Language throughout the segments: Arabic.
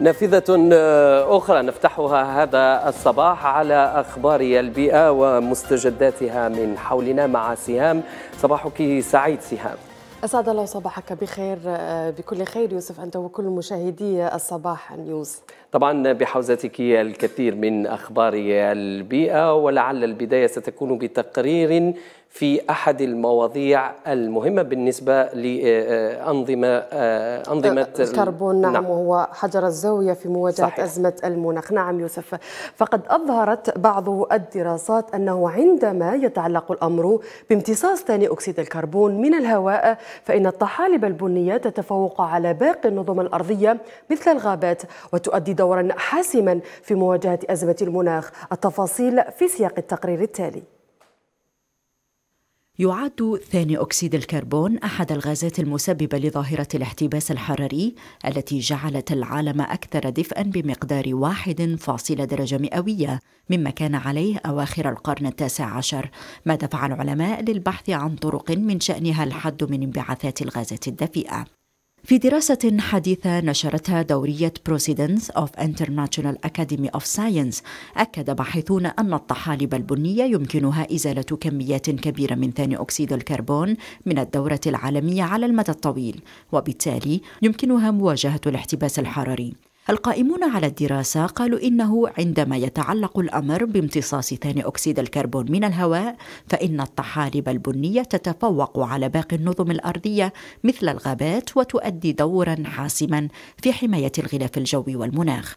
نافذة آه، أخرى نفتحها هذا الصباح على أخبار البيئة ومستجداتها من حولنا مع سهام صباحك سعيد سهام أسعد الله صباحك بخير آه، بكل خير يوسف أنت وكل مشاهدي الصباح نيوز طبعا بحوزتك الكثير من أخبار البيئة ولعل البداية ستكون بتقرير في احد المواضيع المهمه بالنسبه لانظمه انظمه الكربون نعم, نعم. وهو حجر الزاويه في مواجهه صحيح. ازمه المناخ نعم يوسف فقد اظهرت بعض الدراسات انه عندما يتعلق الامر بامتصاص ثاني اكسيد الكربون من الهواء فان الطحالب البنيه تتفوق على باقي النظم الارضيه مثل الغابات وتؤدي دورا حاسما في مواجهه ازمه المناخ التفاصيل في سياق التقرير التالي يعد ثاني أكسيد الكربون أحد الغازات المسببة لظاهرة الاحتباس الحراري التي جعلت العالم أكثر دفئا بمقدار واحد فاصلة درجة مئوية مما كان عليه أواخر القرن التاسع عشر ما دفع العلماء للبحث عن طرق من شأنها الحد من انبعاثات الغازات الدفيئة في دراسة حديثة نشرتها دورية Proceedings of International Academy of Science أكد باحثون أن الطحالب البنية يمكنها إزالة كميات كبيرة من ثاني أكسيد الكربون من الدورة العالمية على المدى الطويل وبالتالي يمكنها مواجهة الاحتباس الحراري القائمون على الدراسة قالوا إنه عندما يتعلق الأمر بامتصاص ثاني أكسيد الكربون من الهواء فإن الطحالب البنية تتفوق على باقي النظم الأرضية مثل الغابات وتؤدي دورا حاسما في حماية الغلاف الجوي والمناخ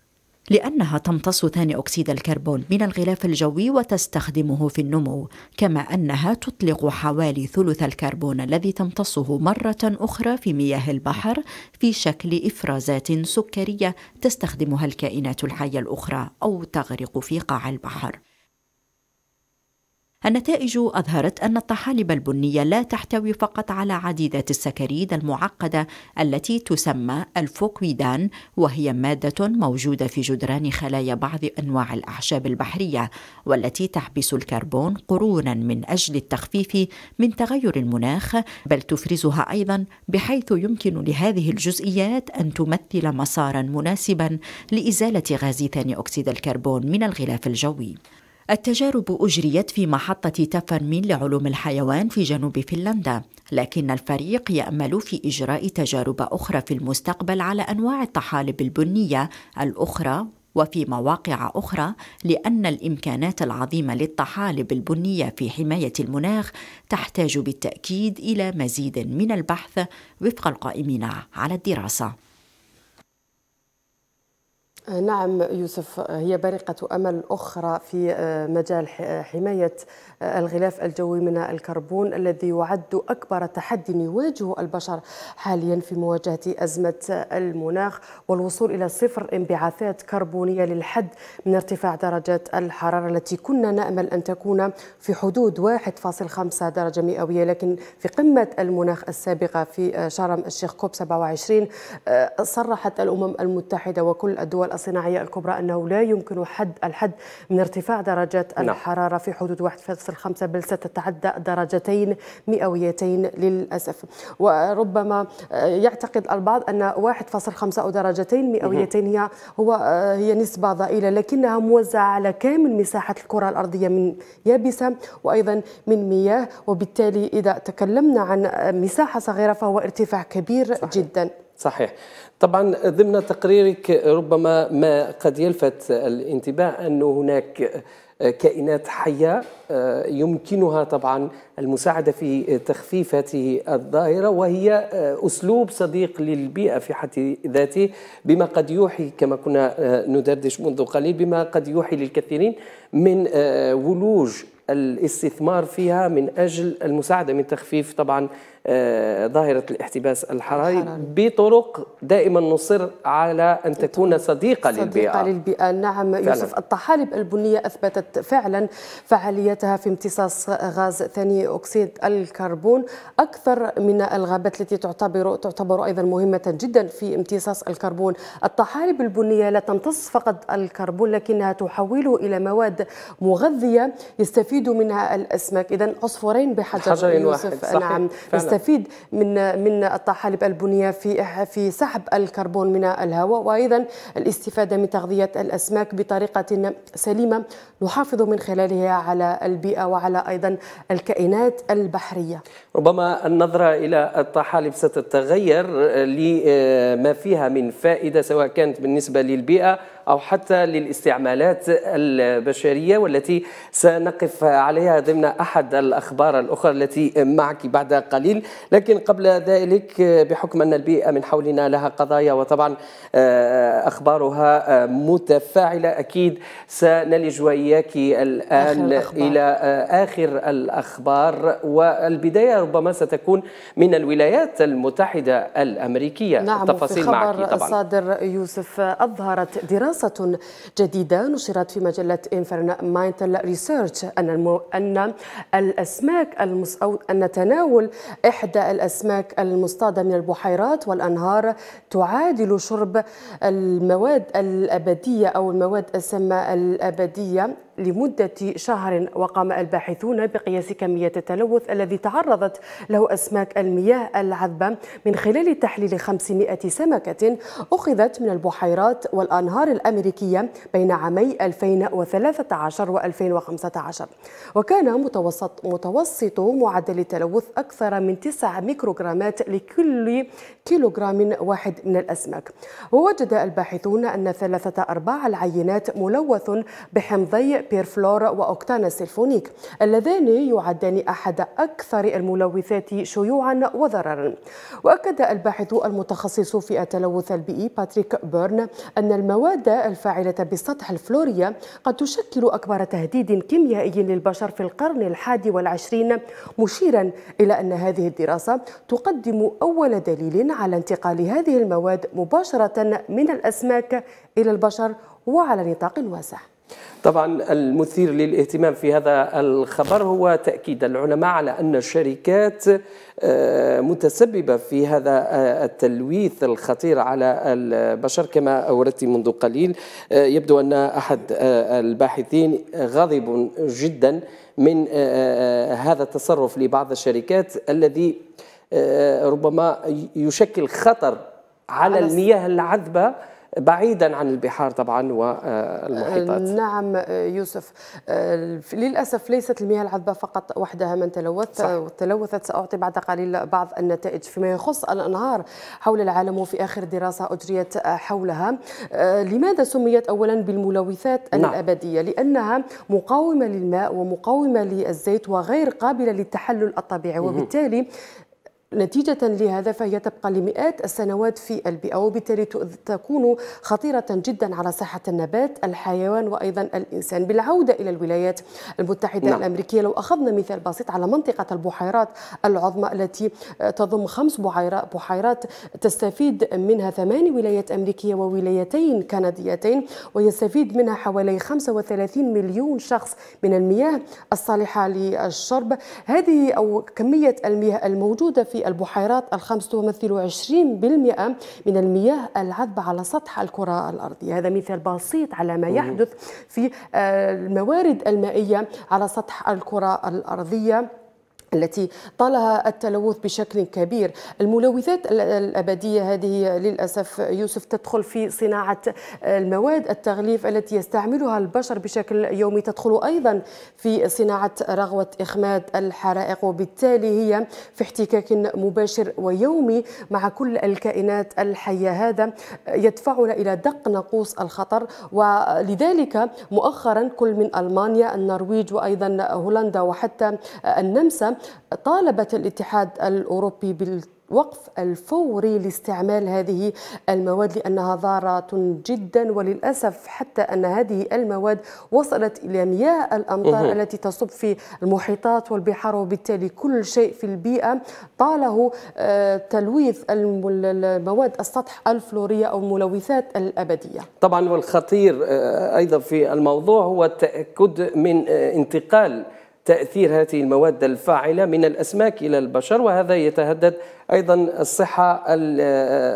لأنها تمتص ثاني أكسيد الكربون من الغلاف الجوي وتستخدمه في النمو، كما أنها تطلق حوالي ثلث الكربون الذي تمتصه مرة أخرى في مياه البحر في شكل إفرازات سكرية تستخدمها الكائنات الحية الأخرى أو تغرق في قاع البحر. النتائج أظهرت أن الطحالب البنية لا تحتوي فقط على عديدات السكريد المعقدة التي تسمى الفوكويدان وهي مادة موجودة في جدران خلايا بعض أنواع الأعشاب البحرية والتي تحبس الكربون قرونا من أجل التخفيف من تغير المناخ بل تفرزها أيضا بحيث يمكن لهذه الجزئيات أن تمثل مسارا مناسبا لإزالة غاز ثاني أكسيد الكربون من الغلاف الجوي التجارب أجريت في محطة تفرمين لعلوم الحيوان في جنوب فنلندا، لكن الفريق يأمل في إجراء تجارب أخرى في المستقبل على أنواع الطحالب البنية الأخرى وفي مواقع أخرى لأن الإمكانات العظيمة للطحالب البنية في حماية المناخ تحتاج بالتأكيد إلى مزيد من البحث وفق القائمين على الدراسة. نعم يوسف هي بريقة أمل أخرى في آه، مجال آه، حماية آه، الغلاف الجوي من الكربون الذي يعد أكبر تحدي يواجه البشر حاليا في مواجهة أزمة المناخ والوصول إلى صفر انبعاثات كربونية للحد من ارتفاع درجات الحرارة التي كنا نأمل أن تكون في حدود 1.5 درجة مئوية لكن في قمة المناخ السابقة في شرم الشيخ كوب 27 صرحت الأمم المتحدة وكل الدول الصناعية الكبرى أنه لا يمكن حد الحد من ارتفاع درجات نعم. الحرارة في حدود 1.5 بل ستتعدى درجتين مئويتين للأسف وربما آه، يعتقد البعض أن 1.5 أو درجتين مئويتين هي هو آه، هي نسبة ضئيلة لكنها موزعة على كامل مساحة الكرة الأرضية من يابسة وأيضا من مياه وبالتالي إذا تكلمنا عن آه، مساحة صغيرة فهو ارتفاع كبير صحيح. جدا صحيح طبعا ضمن تقريرك ربما ما قد يلفت الانتباه أن هناك كائنات حية آه، يمكنها طبعا المساعدة في تخفيف هذه الظاهرة وهي آه، أسلوب صديق للبيئة في حد ذاته بما قد يوحي كما كنا آه، ندردش منذ قليل بما قد يوحي للكثيرين من ولوج الاستثمار فيها من أجل المساعدة من تخفيف طبعا آه، ظاهرة الاحتباس الحراري, الحراري. بطرق دائما نصر على أن تكون صديقة, صديقة للبيئة صديقة للبيئة نعم فعلا. يوسف الطحالب البنية أثبتت فعلا فعاليتها في امتصاص غاز ثاني أكسيد الكربون أكثر من الغابات التي تعتبر تعتبر أيضا مهمة جدا في امتصاص الكربون الطحالب البنية لا تمتص فقط الكربون لكنها تحوله إلى مواد مغذية يستفيد منها الأسماك إذا عصفورين بحجر, يوسف واحد. صحيح. نعم فعلا. تستفيد من من الطحالب البنيه في في سحب الكربون من الهواء وايضا الاستفاده من تغذيه الاسماك بطريقه سليمه نحافظ من خلالها على البيئه وعلى ايضا الكائنات البحريه. ربما النظره الى الطحالب ستتغير آه، لما فيها من فائده سواء كانت بالنسبه للبيئه أو حتى للاستعمالات البشرية والتي سنقف عليها ضمن أحد الأخبار الأخرى التي معك بعد قليل لكن قبل ذلك بحكم أن البيئة من حولنا لها قضايا وطبعا آه، أخبارها آه، متفاعلة أكيد سنلج وإياك الآن آخر إلى آه، آخر الأخبار والبداية ربما ستكون من الولايات المتحدة الأمريكية نعم التفاصيل معك طبعا صادر يوسف أظهرت دراسة دراسة جديدة نشرت في مجلة ماينتل ريسيرش أن أن الأسماك المس أو أن تناول إحدى الأسماك المصطادة من البحيرات والأنهار تعادل شرب المواد الأبدية أو المواد السامة الأبدية لمدة شهر وقام الباحثون بقياس كمية التلوث الذي تعرضت له أسماك المياه العذبة من خلال تحليل 500 سمكة أخذت من البحيرات والأنهار الأمريكية بين عامي 2013 و 2015 وكان متوسط, متوسط معدل التلوث أكثر من 9 ميكروغرامات لكل كيلوغرام واحد من الأسماك ووجد الباحثون أن ثلاثة أرباع العينات ملوث بحمضي بيرفلور وأوكتانا سيلفونيك اللذان يعدان أحد أكثر الملوثات شيوعا وضررا وأكد الباحث المتخصص في التلوث البيئي باتريك بيرن أن المواد الفاعلة بالسطح الفلوريا قد تشكل أكبر تهديد كيميائي للبشر في القرن الحادي والعشرين مشيرا إلى أن هذه الدراسة تقدم أول دليل على انتقال هذه المواد مباشرة من الأسماك إلى البشر وعلى نطاق واسع طبعا المثير للاهتمام في هذا الخبر هو تاكيد العلماء على ان الشركات آه، متسببه في هذا آه، التلويث الخطير على البشر كما اوردت منذ قليل آه، يبدو ان احد الباحثين غاضب جدا من هذا التصرف لبعض الشركات الذي آه، ربما يشكل خطر على المياه العذبه بعيدا عن البحار طبعا والمحيطات آه، نعم آه، يوسف للأسف ليست المياه العذبة فقط وحدها من تلوث تلوثت سأعطي بعد قليل بعض النتائج فيما يخص الأنهار حول العالم وفي آخر دراسة أجريت حولها لماذا سميت أولا بالملوثات نعم. الأبدية نعم. لأنها مقاومة للماء ومقاومة للزيت وغير قابلة للتحلل الطبيعي وبالتالي نتيجة لهذا فهي تبقى لمئات السنوات في البيئة وبالتالي تكون خطيرة جدا على صحة النبات الحيوان وأيضا الإنسان بالعودة إلى الولايات المتحدة نعم. الأمريكية لو أخذنا مثال بسيط على منطقة البحيرات العظمى التي تضم خمس بحيرات تستفيد منها ثماني ولايات أمريكية وولايتين كنديتين ويستفيد منها حوالي 35 مليون شخص من المياه الصالحة للشرب هذه أو كمية المياه الموجودة في البحيرات الخمس تمثل 20% من المياه العذبة على سطح الكرة الأرضية هذا مثال بسيط على ما يحدث في آه، الموارد المائية على سطح الكرة الأرضية التي طالها التلوث بشكل كبير الملوثات الأبدية هذه للأسف يوسف تدخل في صناعة المواد التغليف التي يستعملها البشر بشكل يومي تدخل أيضا في صناعة رغوة إخماد الحرائق وبالتالي هي في احتكاك مباشر ويومي مع كل الكائنات الحية هذا يدفعنا إلى دق ناقوس الخطر ولذلك مؤخرا كل من ألمانيا النرويج وأيضا هولندا وحتى النمسا طالبت الاتحاد الأوروبي بال وقف الفوري لاستعمال هذه المواد لأنها ضارة جدا وللأسف حتى أن هذه المواد وصلت إلى مياه الأمطار التي تصب في المحيطات والبحار وبالتالي كل شيء في البيئة طاله آه، تلويث المواد السطح الفلورية أو الملوثات الأبدية طبعا والخطير آه، أيضا في الموضوع هو التأكد من آه، انتقال تأثير هذه المواد الفاعلة من الأسماك إلى البشر وهذا يتهدد أيضا الصحة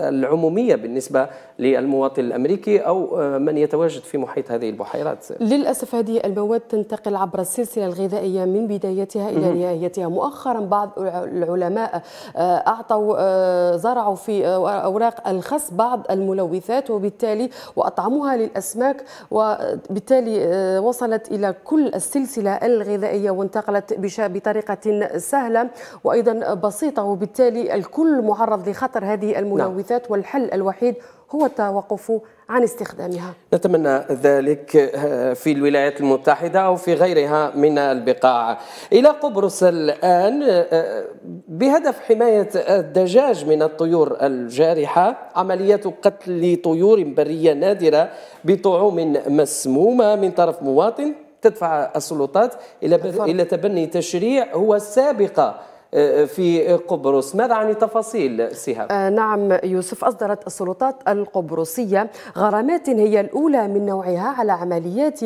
العمومية بالنسبة للمواطن الامريكي او آه، من يتواجد في محيط هذه البحيرات للاسف هذه المواد تنتقل عبر السلسله الغذائيه من بدايتها الى نهايتها مؤخرا بعض العلماء آه، اعطوا آه، زرعوا في اوراق الخس بعض الملوثات وبالتالي واطعموها للاسماك وبالتالي وصلت الى كل السلسله الغذائيه وانتقلت بطريقه سهله وايضا بسيطه وبالتالي الكل معرض لخطر هذه نعم. الملوثات والحل الوحيد هو التوقف عن استخدامها نتمنى ذلك آه، في الولايات المتحدة أو في غيرها من البقاع إلى قبرص الآن آه، بهدف حماية الدجاج من الطيور الجارحة عملية قتل طيور برية نادرة بطعوم مسمومة من طرف مواطن تدفع السلطات إلى, إلى تبني تشريع هو سابقة في قبرص ماذا عن تفاصيل سهام؟ آه نعم يوسف أصدرت السلطات القبرصية غرامات هي الأولى من نوعها على عمليات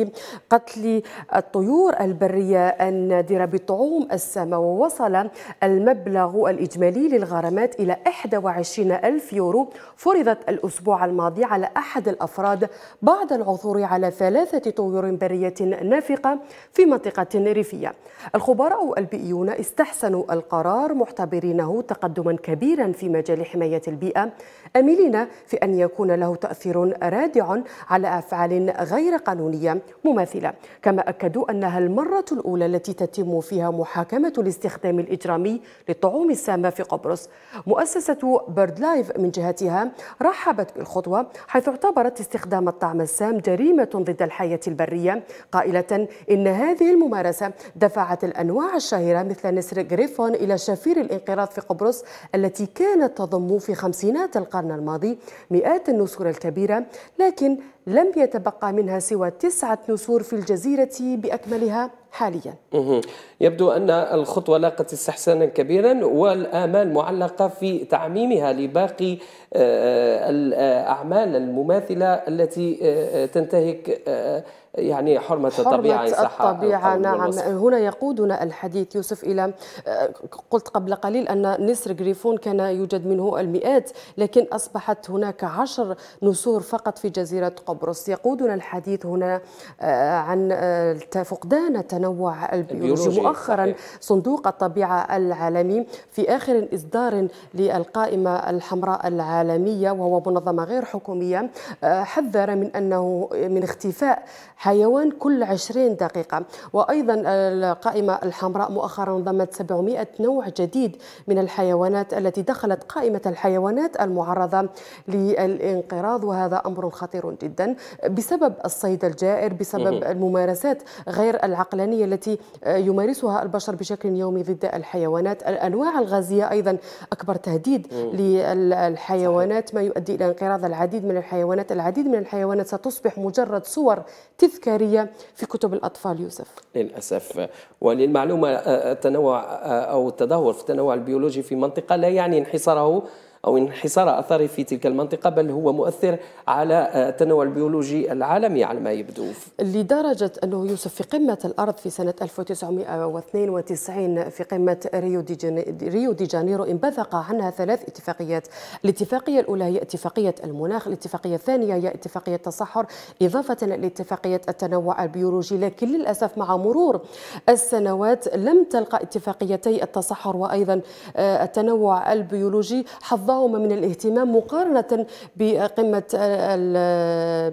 قتل الطيور البرية النادرة بطعوم السماء ووصل المبلغ الإجمالي للغرامات إلى 21 ألف يورو فرضت الأسبوع الماضي على أحد الأفراد بعد العثور على ثلاثة طيور برية نافقة في منطقة ريفية الخبراء البيئيون استحسنوا القرار القرار معتبرينه تقدما كبيرا في مجال حماية البيئة آملين في أن يكون له تأثير رادع على أفعال غير قانونية مماثلة كما أكدوا أنها المرة الأولى التي تتم فيها محاكمة الاستخدام الإجرامي للطعوم السامة في قبرص مؤسسة بيرد لايف من جهتها رحبت بالخطوة حيث اعتبرت استخدام الطعم السام جريمة ضد الحياة البرية قائلة إن هذه الممارسة دفعت الأنواع الشهيرة مثل نسر غريفون إلى شفير الانقراض في قبرص التي كانت تضم في خمسينات القرن الماضي مئات النسور الكبيرة لكن لم يتبقى منها سوى تسعة نسور في الجزيرة بأكملها حاليا يبدو أن الخطوة لاقت استحسانا كبيرا والآمال معلقة في تعميمها لباقي آه، آه، الأعمال المماثلة التي آه، تنتهك يعني حرمة, حرمة الطبيعة حرمة الطبيعة نعم هنا يقودنا الحديث يوسف إلى آه، قلت قبل قليل أن نسر غريفون كان يوجد منه المئات لكن أصبحت هناك عشر نسور فقط في جزيرة قبرص يقودنا الحديث هنا آه، عن آه، فقدان التنوع البيولوجي مؤخرا صندوق الطبيعة العالمي في آخر إصدار للقائمة الحمراء العالمية وهو منظمة غير حكومية حذر من أنه من اختفاء حيوان كل 20 دقيقة وأيضا القائمة الحمراء مؤخرا ضمت 700 نوع جديد من الحيوانات التي دخلت قائمة الحيوانات المعرضة للانقراض وهذا أمر خطير جدا بسبب الصيد الجائر بسبب الممارسات غير العقلانية التي يمارسها البشر بشكل يومي ضد الحيوانات الأنواع الغازية أيضا أكبر تهديد للحيوانات ما يؤدي إلى انقراض العديد من الحيوانات العديد من الحيوانات ستصبح مجرد صور تذكار تذكارية في كتب الأطفال يوسف للأسف وللمعلومة التنوع آه، آه، آه، أو التدهور في التنوع البيولوجي في منطقة لا يعني انحصاره أو انحصار أثره في تلك المنطقة بل هو مؤثر على آه، التنوع البيولوجي العالمي على ما يبدو لدرجة أنه يوسف في قمة الأرض في سنة 1992 في قمة ريو دي, ريو دي جانيرو انبثق عنها ثلاث اتفاقيات الاتفاقية الأولى هي اتفاقية المناخ الاتفاقية الثانية هي اتفاقية التصحر إضافة لاتفاقية التنوع البيولوجي لكن للأسف مع مرور السنوات لم تلقى اتفاقيتي التصحر وأيضا آه، التنوع البيولوجي حظا بعضهما من الاهتمام مقارنة بقمة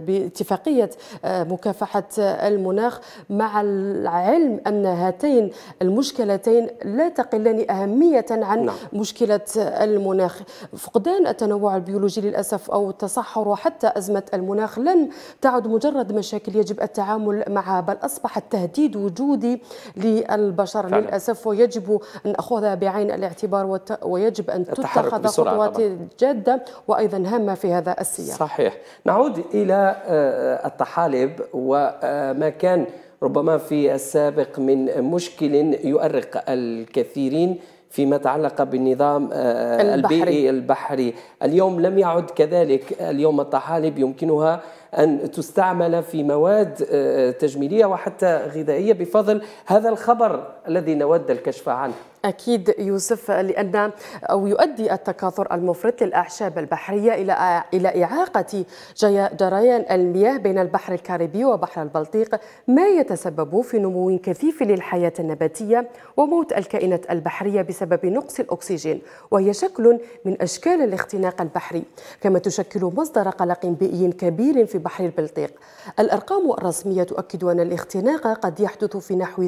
باتفاقية مكافحة المناخ مع العلم أن هاتين المشكلتين لا تقلان أهمية عن نعم. مشكلة المناخ فقدان التنوع البيولوجي للأسف أو التصحر وحتى أزمة المناخ لن تعد مجرد مشاكل يجب التعامل معها بل أصبحت تهديد وجودي للبشر فعلا. للأسف ويجب أن نأخذها بعين الاعتبار ويجب أن تتخذ خطوات محافظة الجادة وأيضا هامة في هذا السياق صحيح نعود إلى آه، الطحالب وما كان ربما في السابق من مشكل يؤرق الكثيرين فيما تعلق بالنظام آه، البحري. البيئي البحري اليوم لم يعد كذلك اليوم الطحالب يمكنها أن تستعمل في مواد آه، تجميلية وحتى غذائية بفضل هذا الخبر الذي نود الكشف عنه أكيد يوسف لأن أو يؤدي التكاثر المفرط للأعشاب البحرية إلى إلى إعاقة جريان المياه بين البحر الكاريبي وبحر البلطيق ما يتسبب في نمو كثيف للحياة النباتية وموت الكائنات البحرية بسبب نقص الأكسجين وهي شكل من أشكال الاختناق البحري كما تشكل مصدر قلق بيئي كبير في بحر البلطيق الأرقام الرسمية تؤكد أن الاختناق قد يحدث في نحو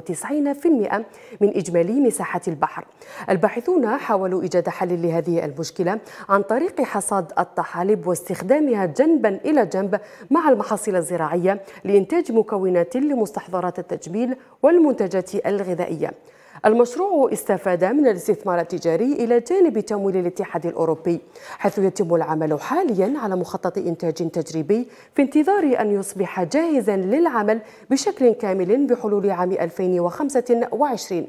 97% من إجمالي شمالي مساحة البحر الباحثون حاولوا إيجاد حل لهذه المشكلة عن طريق حصاد الطحالب واستخدامها جنبا إلى جنب مع المحاصيل الزراعية لإنتاج مكونات لمستحضرات التجميل والمنتجات الغذائية المشروع استفاد من الاستثمار التجاري إلى جانب تمويل الاتحاد الأوروبي حيث يتم العمل حاليا على مخطط إنتاج تجريبي في انتظار أن يصبح جاهزا للعمل بشكل كامل بحلول عام 2025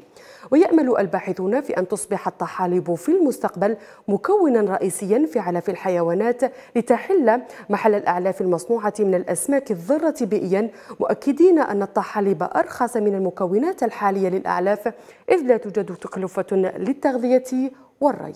ويأمل الباحثون في أن تصبح الطحالب في المستقبل مكونا رئيسيا في علف الحيوانات لتحل محل الأعلاف المصنوعة من الأسماك الضرة بيئيا مؤكدين أن الطحالب أرخص من المكونات الحالية للأعلاف إذ لا توجد تكلفة للتغذية والري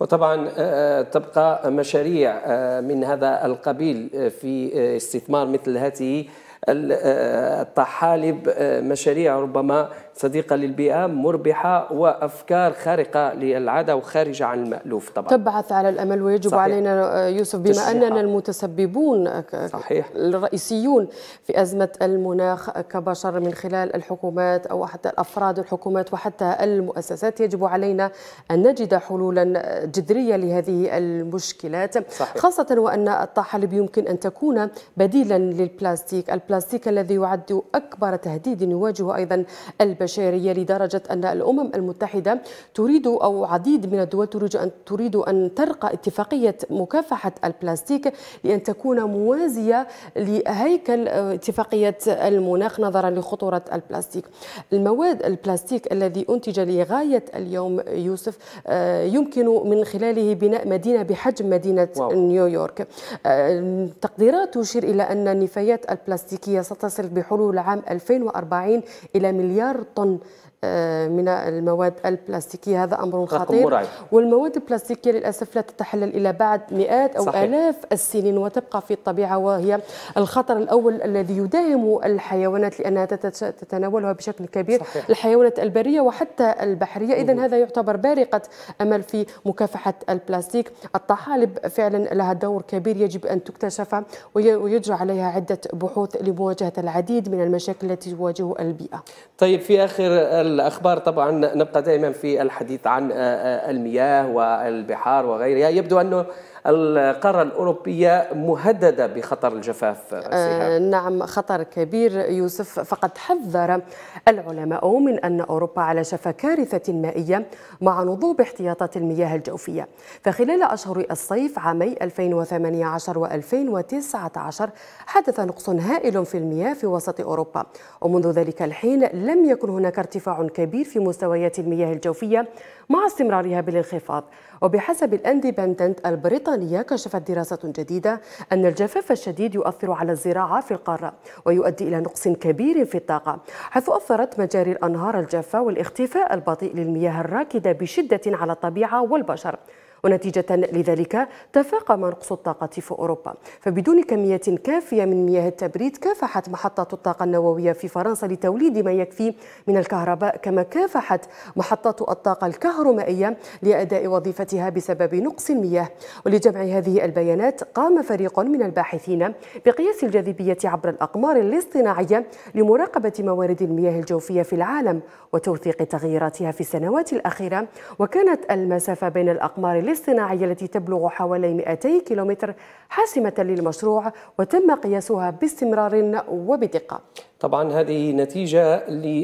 وطبعا آه، آه، تبقى مشاريع آه، من هذا القبيل في استثمار مثل هذه الطحالب مشاريع ربما صديقة للبيئة مربحة وأفكار خارقة للعادة وخارجة عن المألوف طبعا تبعث على الأمل ويجب صحيح. علينا يوسف بما تشجيع. أننا المتسببون صحيح. الرئيسيون في أزمة المناخ كبشر من خلال الحكومات أو حتى الأفراد الحكومات وحتى المؤسسات يجب علينا أن نجد حلولا جذرية لهذه المشكلات صحيح. خاصة وأن الطحالب يمكن أن تكون بديلا للبلاستيك البلاستيك الذي يعد أكبر تهديد يواجه أيضا البشر البشرية لدرجة أن الأمم المتحدة تريد أو عديد من الدول تريد أن تريد أن ترقى اتفاقية مكافحة البلاستيك لأن تكون موازية لهيكل اتفاقية المناخ نظرا لخطورة البلاستيك المواد البلاستيك الذي أنتج لغاية اليوم يوسف آه، يمكن من خلاله بناء مدينة بحجم مدينة واو. نيويورك آه، تقديرات تشير إلى أن النفايات البلاستيكية ستصل بحلول عام 2040 إلى مليار oton آه، من المواد البلاستيكيه هذا امر خطير مرعب. والمواد البلاستيكيه للاسف لا تتحلل الى بعد مئات او صحيح. الاف السنين وتبقى في الطبيعه وهي الخطر الاول الذي يداهم الحيوانات لانها تتناولها بشكل كبير صحيح. الحيوانات البريه وحتى البحريه اذا هذا يعتبر بارقه امل في مكافحه البلاستيك الطحالب فعلا لها دور كبير يجب ان تكتشف ويجرى عليها عده بحوث لمواجهه العديد من المشاكل التي تواجه البيئه طيب في اخر الأخبار طبعا نبقى دائما في الحديث عن آه، آه، المياه والبحار وغيرها يبدو أنه القارة الأوروبية مهددة بخطر الجفاف آه نعم خطر كبير يوسف فقد حذر العلماء من أن أوروبا على شفا كارثة مائية مع نضوب احتياطات المياه الجوفية فخلال أشهر الصيف عامي 2018 و2019 حدث نقص هائل في المياه في وسط أوروبا ومنذ ذلك الحين لم يكن هناك ارتفاع كبير في مستويات المياه الجوفية مع استمرارها بالانخفاض وبحسب الاندبندنت البريطانية كشفت دراسة جديدة أن الجفاف الشديد يؤثر على الزراعة في القارة ويؤدي إلى نقص كبير في الطاقة حيث أثرت مجاري الأنهار الجافة والاختفاء البطيء للمياه الراكدة بشدة على الطبيعة والبشر ونتيجة لذلك تفاقم نقص الطاقة في أوروبا فبدون كمية كافية من مياه التبريد كافحت محطة الطاقة النووية في فرنسا لتوليد ما يكفي من الكهرباء كما كافحت محطات الطاقة الكهرومائية لأداء وظيفتها بسبب نقص المياه ولجمع هذه البيانات قام فريق من الباحثين بقياس الجاذبية عبر الأقمار الاصطناعية لمراقبة موارد المياه الجوفية في العالم وتوثيق تغييراتها في السنوات الأخيرة وكانت المسافة بين الأقمار الناقل التي تبلغ حوالي 200 كيلومتر حاسمة للمشروع وتم قياسها باستمرار وبدقة طبعا هذه نتيجة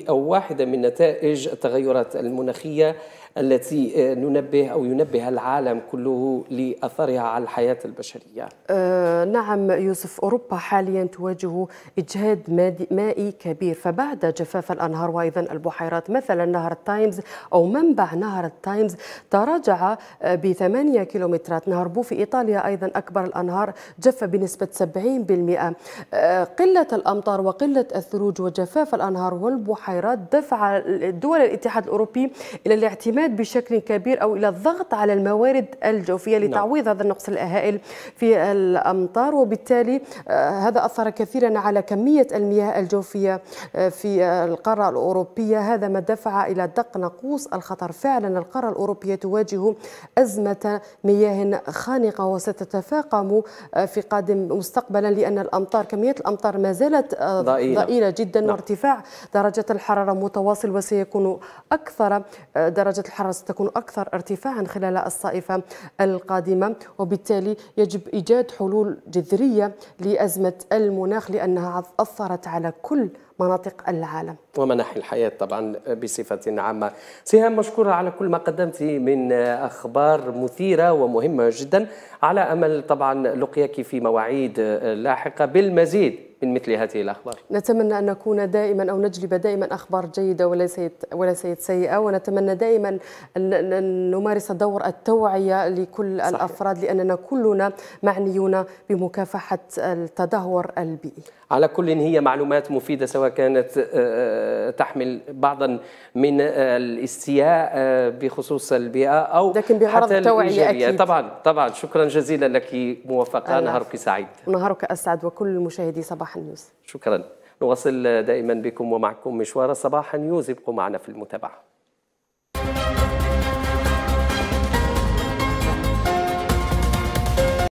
أو واحدة من نتائج التغيرات المناخية التي آه، ننبه أو ينبه العالم كله لأثرها على الحياة البشرية آه نعم يوسف أوروبا حاليا تواجه إجهاد مائي كبير فبعد جفاف الأنهار وأيضا البحيرات مثلا نهر التايمز أو منبع نهر التايمز تراجع آه، بثمانية كيلومترات نهر بو في إيطاليا أيضا أكبر الأنهار جف بنسبة 70% آه قلة الأمطار وقلة الثلوج وجفاف الأنهار والبحيرات دفع دول الاتحاد الأوروبي إلى الاعتماد الاعتماد بشكل كبير او الى الضغط على الموارد الجوفيه نعم. لتعويض هذا النقص الهائل في الامطار وبالتالي آه، هذا اثر كثيرا على كميه المياه الجوفيه آه، في القاره الاوروبيه هذا ما دفع الى دق ناقوس الخطر فعلا القاره الاوروبيه تواجه ازمه مياه خانقه وستتفاقم آه، في قادم مستقبلا لان الامطار كميه الامطار ما زالت ضئيله, ضئيلة جدا نعم. وارتفاع درجه الحراره متواصل وسيكون اكثر درجه الحرارة الحرارة ستكون أكثر ارتفاعا خلال الصائفة القادمة وبالتالي يجب إيجاد حلول جذرية لأزمة المناخ لأنها أثرت على كل مناطق العالم ومناحي الحياة طبعا بصفة عامة سهام مشكورة على كل ما قدمت من أخبار مثيرة ومهمة جدا على أمل طبعا لقياك في مواعيد لاحقة بالمزيد من مثل هذه الأخبار نتمنى أن نكون دائما أو نجلب دائما أخبار جيدة وليست سيئة ونتمنى دائما أن نمارس دور التوعية لكل صحيح. الأفراد لأننا كلنا معنيون بمكافحة التدهور البيئي على كل هي معلومات مفيدة سواء كانت آه، آه، تحمل بعضا من آه، الاستياء بخصوص البيئة أو لكن بغرض التوعية أكيد طبعا طبعا شكرا جزيلا لك موفقة نهارك سعيد نهارك أسعد وكل المشاهدين صباح النيوز شكرا نواصل دائما بكم ومعكم مشوار صباح نيوز ابقوا معنا في المتابعه